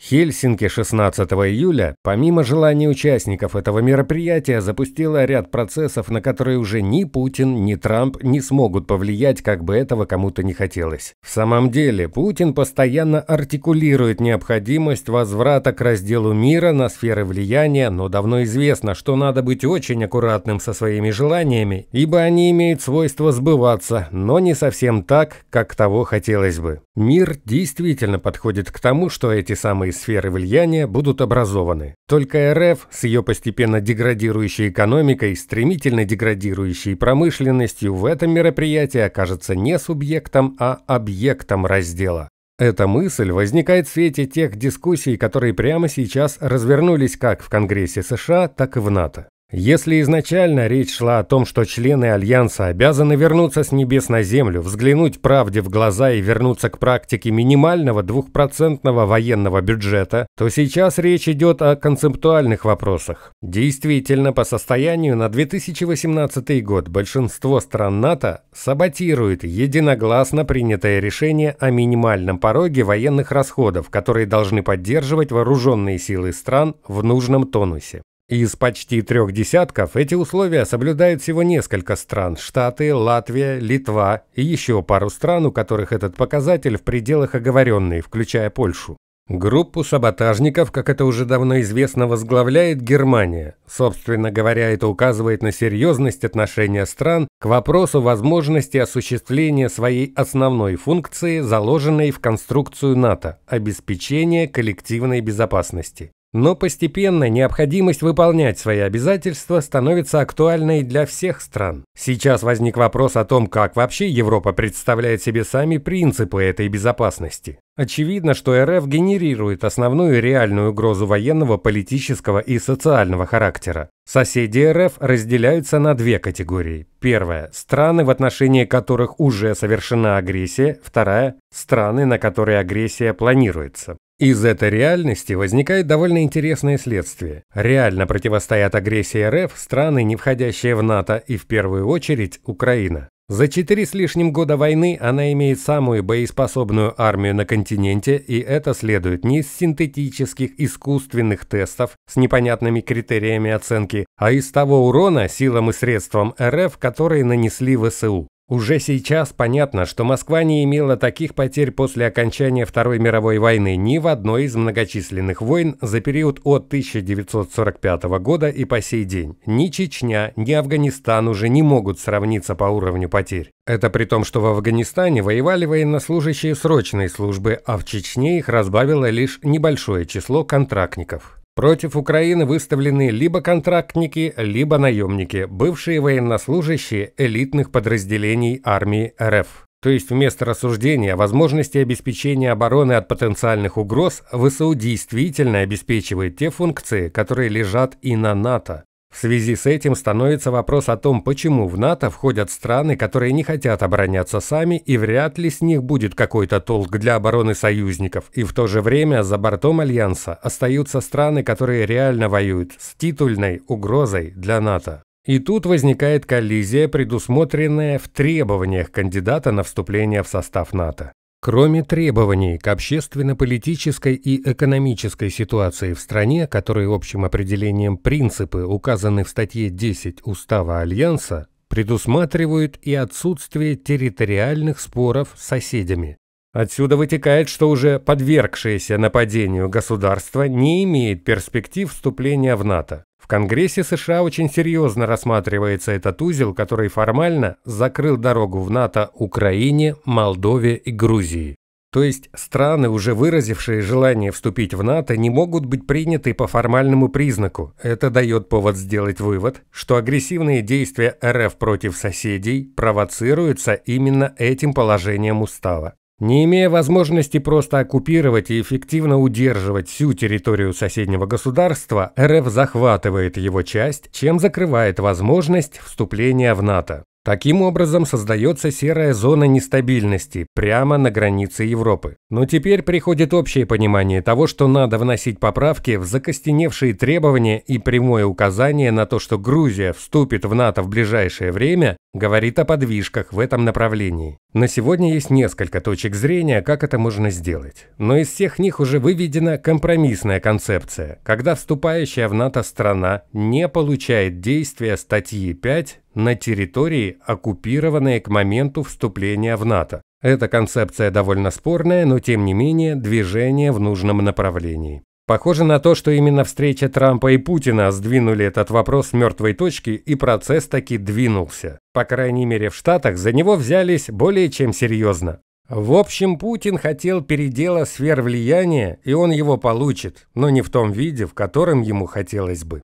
Хельсинки 16 июля, помимо желаний участников этого мероприятия, запустила ряд процессов, на которые уже ни Путин, ни Трамп не смогут повлиять, как бы этого кому-то не хотелось. В самом деле, Путин постоянно артикулирует необходимость возврата к разделу мира на сферы влияния, но давно известно, что надо быть очень аккуратным со своими желаниями, ибо они имеют свойство сбываться, но не совсем так, как того хотелось бы. Мир действительно подходит к тому, что эти самые сферы влияния будут образованы. Только РФ с ее постепенно деградирующей экономикой, стремительно деградирующей промышленностью в этом мероприятии окажется не субъектом, а объектом раздела. Эта мысль возникает в свете тех дискуссий, которые прямо сейчас развернулись как в Конгрессе США, так и в НАТО. Если изначально речь шла о том, что члены Альянса обязаны вернуться с небес на землю, взглянуть правде в глаза и вернуться к практике минимального двухпроцентного военного бюджета, то сейчас речь идет о концептуальных вопросах. Действительно, по состоянию на 2018 год большинство стран НАТО саботирует единогласно принятое решение о минимальном пороге военных расходов, которые должны поддерживать вооруженные силы стран в нужном тонусе. Из почти трех десятков эти условия соблюдают всего несколько стран – Штаты, Латвия, Литва и еще пару стран, у которых этот показатель в пределах оговоренный, включая Польшу. Группу саботажников, как это уже давно известно, возглавляет Германия. Собственно говоря, это указывает на серьезность отношения стран к вопросу возможности осуществления своей основной функции, заложенной в конструкцию НАТО – обеспечения коллективной безопасности. Но постепенно необходимость выполнять свои обязательства становится актуальной для всех стран. Сейчас возник вопрос о том, как вообще Европа представляет себе сами принципы этой безопасности. Очевидно, что РФ генерирует основную реальную угрозу военного, политического и социального характера. Соседи РФ разделяются на две категории. Первая – страны, в отношении которых уже совершена агрессия. Вторая – страны, на которые агрессия планируется. Из этой реальности возникает довольно интересное следствие. Реально противостоят агрессии РФ страны, не входящие в НАТО, и в первую очередь Украина. За четыре с лишним года войны она имеет самую боеспособную армию на континенте, и это следует не из синтетических искусственных тестов с непонятными критериями оценки, а из того урона силам и средствам РФ, которые нанесли ВСУ. Уже сейчас понятно, что Москва не имела таких потерь после окончания Второй мировой войны ни в одной из многочисленных войн за период от 1945 года и по сей день. Ни Чечня, ни Афганистан уже не могут сравниться по уровню потерь. Это при том, что в Афганистане воевали военнослужащие срочной службы, а в Чечне их разбавило лишь небольшое число контрактников. Против Украины выставлены либо контрактники, либо наемники, бывшие военнослужащие элитных подразделений армии РФ. То есть вместо рассуждения о возможности обеспечения обороны от потенциальных угроз, ВСУ действительно обеспечивает те функции, которые лежат и на НАТО. В связи с этим становится вопрос о том, почему в НАТО входят страны, которые не хотят обороняться сами, и вряд ли с них будет какой-то толк для обороны союзников. И в то же время за бортом Альянса остаются страны, которые реально воюют с титульной угрозой для НАТО. И тут возникает коллизия, предусмотренная в требованиях кандидата на вступление в состав НАТО. Кроме требований к общественно-политической и экономической ситуации в стране, которые общим определением принципы указаны в статье 10 Устава Альянса, предусматривают и отсутствие территориальных споров с соседями. Отсюда вытекает, что уже подвергшееся нападению государство не имеет перспектив вступления в НАТО. Конгрессе США очень серьезно рассматривается этот узел, который формально закрыл дорогу в НАТО Украине, Молдове и Грузии. То есть страны, уже выразившие желание вступить в НАТО, не могут быть приняты по формальному признаку. Это дает повод сделать вывод, что агрессивные действия РФ против соседей провоцируются именно этим положением устава не имея возможности просто оккупировать и эффективно удерживать всю территорию соседнего государства, РФ захватывает его часть, чем закрывает возможность вступления в НАТО. Таким образом создается серая зона нестабильности прямо на границе Европы. Но теперь приходит общее понимание того, что надо вносить поправки в закостеневшие требования и прямое указание на то, что Грузия вступит в НАТО в ближайшее время, говорит о подвижках в этом направлении. На сегодня есть несколько точек зрения, как это можно сделать. Но из всех них уже выведена компромиссная концепция, когда вступающая в НАТО страна не получает действия статьи 5 на территории, оккупированной к моменту вступления в НАТО. Эта концепция довольно спорная, но тем не менее движение в нужном направлении. Похоже на то, что именно встреча Трампа и Путина сдвинули этот вопрос с мертвой точки, и процесс таки двинулся. По крайней мере, в Штатах за него взялись более чем серьезно. В общем, Путин хотел передела сфер влияния, и он его получит, но не в том виде, в котором ему хотелось бы.